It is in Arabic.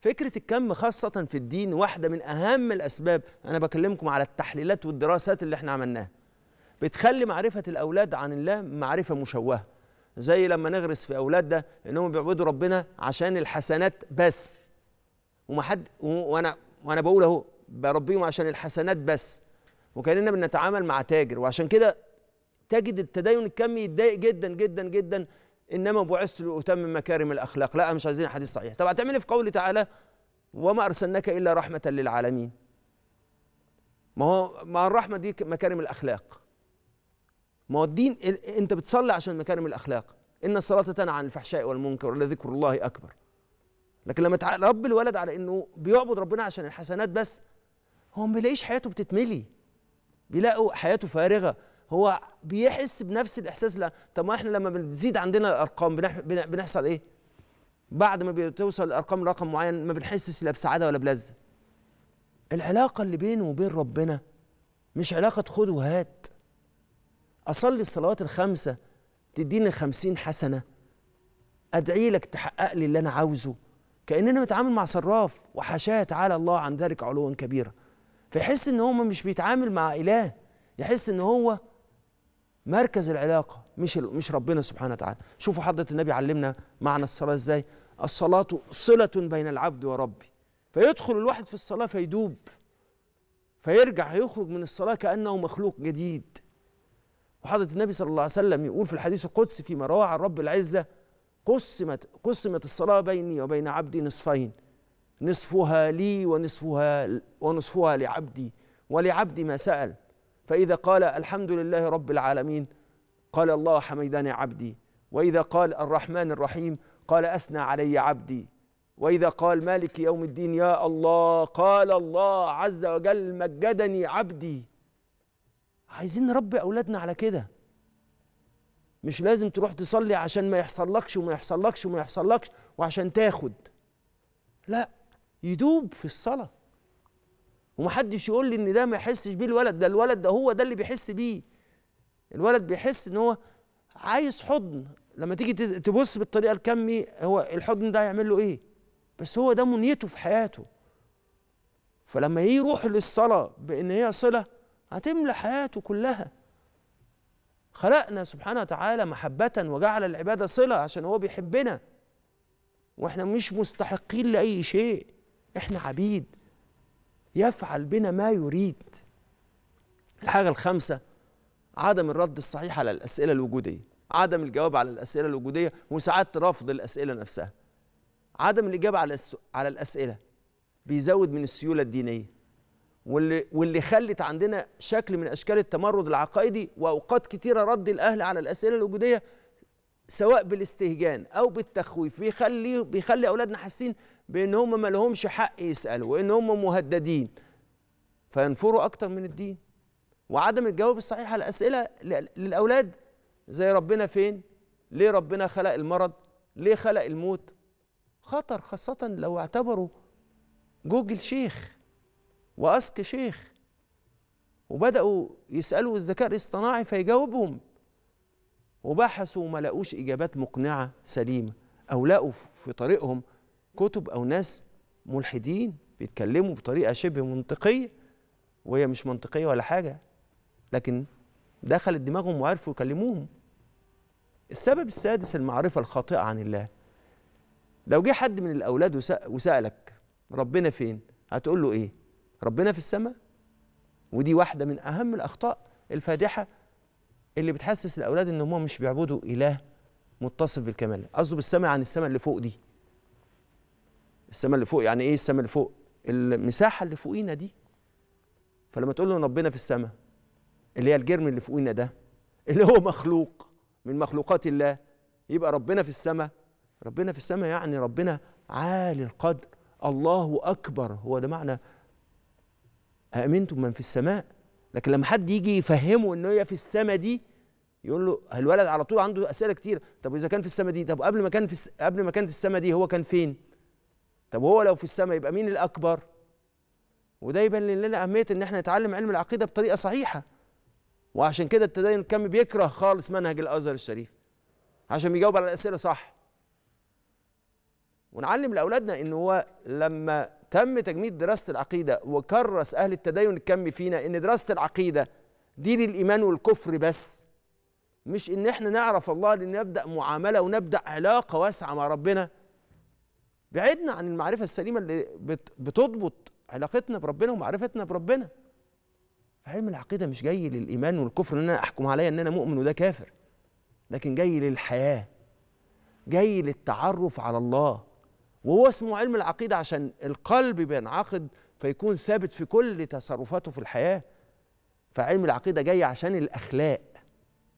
فكرة الكم خاصة في الدين واحدة من أهم الأسباب أنا بكلمكم على التحليلات والدراسات اللي احنا عملناها بتخلي معرفة الأولاد عن الله معرفة مشوهة زي لما نغرس في أولادنا إنهم بيعبدوا ربنا عشان الحسنات بس حد وأنا وأنا بقول أهو بربيهم عشان الحسنات بس وكأننا بنتعامل مع تاجر وعشان كده تجد التدين الكمي يتضايق جدا جدا جدا انما بعثت لاتمم مكارم الاخلاق لا مش عايزين حديث صحيح طب هتعمل في قوله تعالى وما ارسلناك الا رحمه للعالمين ما هو ما الرحمه دي مكارم الاخلاق ما هو الدين انت بتصلي عشان مكارم الاخلاق ان الصلاه تنهى عن الفحشاء والمنكر ولذكر الله اكبر لكن لما تربي الولد على انه بيعبد ربنا عشان الحسنات بس هو ما بيلاقيش حياته بتتملي بيلاقوا حياته فارغه هو بيحس بنفس الاحساس لا طب ما احنا لما بتزيد عندنا الارقام بنح... بنحصل ايه بعد ما بتوصل الارقام رقم معين ما بنحسش لا بسعاده ولا بلذه العلاقه اللي بينه وبين ربنا مش علاقه خد وهات اصلي الصلوات الخمسه تديني خمسين حسنه ادعي لك تحقق لي اللي انا عاوزه كاننا متعامل مع صراف وحاشاه تعالى الله عن ذلك علوا كبيرا فيحس ان هو مش بيتعامل مع اله يحس ان هو مركز العلاقه مش مش ربنا سبحانه وتعالى شوفوا حضره النبي علمنا معنى الصلاه ازاي الصلاه صله بين العبد وربي فيدخل الواحد في الصلاه فيدوب فيرجع هيخرج من الصلاه كانه مخلوق جديد وحضره النبي صلى الله عليه وسلم يقول في الحديث القدسي فيما رواه عن رب العزه قسمت قسمت الصلاه بيني وبين عبدي نصفين نصفها لي ونصفها ونصفها لعبدي ولعبدي ما سال فإذا قال الحمد لله رب العالمين قال الله حميدني عبدي وإذا قال الرحمن الرحيم قال أثنى علي عبدي وإذا قال مالك يوم الدين يا الله قال الله عز وجل مجدني عبدي عايزين نربي أولادنا على كده مش لازم تروح تصلي عشان ما يحصلكش وما يحصلكش وما يحصلكش وعشان تاخد لا يدوب في الصلاه ومحدش يقول لي ان ده ما يحسش بيه الولد ده الولد ده هو ده اللي بيحس بيه الولد بيحس ان هو عايز حضن لما تيجي تبص بالطريقه الكمي هو الحضن ده هيعمل له ايه بس هو ده منيته في حياته فلما يروح للصلاه بان هي صله هتملى حياته كلها خلقنا سبحانه وتعالى محبة وجعل العبادة صلة عشان هو بيحبنا واحنا مش مستحقين لأي شيء احنا عبيد يفعل بنا ما يريد الحاجة الخامسة عدم الرد الصحيح على الأسئلة الوجودية عدم الجواب على الأسئلة الوجودية وساعات رفض الأسئلة نفسها عدم الإجابة على على الأسئلة بيزود من السيولة الدينية واللي واللي خلت عندنا شكل من أشكال التمرد العقائدي وأوقات كتيرة رد الأهل على الأسئلة الوجودية سواء بالاستهجان او بالتخويف بيخلي بيخلي اولادنا حاسين بان هم ما لهمش حق يسالوا وان هم مهددين فينفروا اكتر من الدين وعدم الجواب الصحيح على الاسئله للاولاد زي ربنا فين ليه ربنا خلق المرض ليه خلق الموت خطر خاصه لو اعتبروا جوجل شيخ واسك شيخ وبداوا يسالوا الذكاء الاصطناعي فيجاوبهم وبحثوا وما لقوش إجابات مقنعة سليمة أو لقوا في طريقهم كتب أو ناس ملحدين بيتكلموا بطريقة شبه منطقية وهي مش منطقية ولا حاجة لكن دخلت دماغهم وعرفوا يكلموهم السبب السادس المعرفة الخاطئة عن الله لو جه حد من الأولاد وسألك ربنا فين هتقول له إيه ربنا في السماء ودي واحدة من أهم الأخطاء الفادحة اللي بتحسس الاولاد ان هم مش بيعبدوا اله متصف بالكمال قصده بالسماء عن يعني السماء اللي فوق دي السماء اللي فوق يعني ايه السماء اللي فوق المساحه اللي فوقينا دي فلما تقول له ربنا في السماء اللي هي الجرم اللي فوقينا ده اللي هو مخلوق من مخلوقات الله يبقى ربنا في السماء ربنا في السماء يعني ربنا عالي القدر الله اكبر هو ده معنى امنتم من في السماء لكن لما حد يجي يفهمه ان هي في السما دي يقول له الولد على طول عنده اسئله كتير طب واذا كان في السما دي طب قبل ما كان في الس... قبل ما كان في السما دي هو كان فين طب هو لو في السما يبقى مين الاكبر وده يبين لنا اهميه ان احنا نتعلم علم العقيده بطريقه صحيحه وعشان كده التدين كان بيكره خالص منهج الازهر الشريف عشان بيجاوب على الاسئله صح ونعلم لاولادنا ان هو لما تم تجميد دراسه العقيده وكرس اهل التدين الكم فينا ان دراسه العقيده دي للايمان والكفر بس مش ان احنا نعرف الله لنبدا معامله ونبدا علاقه واسعه مع ربنا بعدنا عن المعرفه السليمه اللي بتضبط علاقتنا بربنا ومعرفتنا بربنا علم العقيده مش جاي للايمان والكفر ان انا احكم عليا ان انا مؤمن وده كافر لكن جاي للحياه جاي للتعرف على الله وهو اسمه علم العقيدة عشان القلب بينعقد فيكون ثابت في كل تصرفاته في الحياة فعلم العقيدة جاي عشان الأخلاق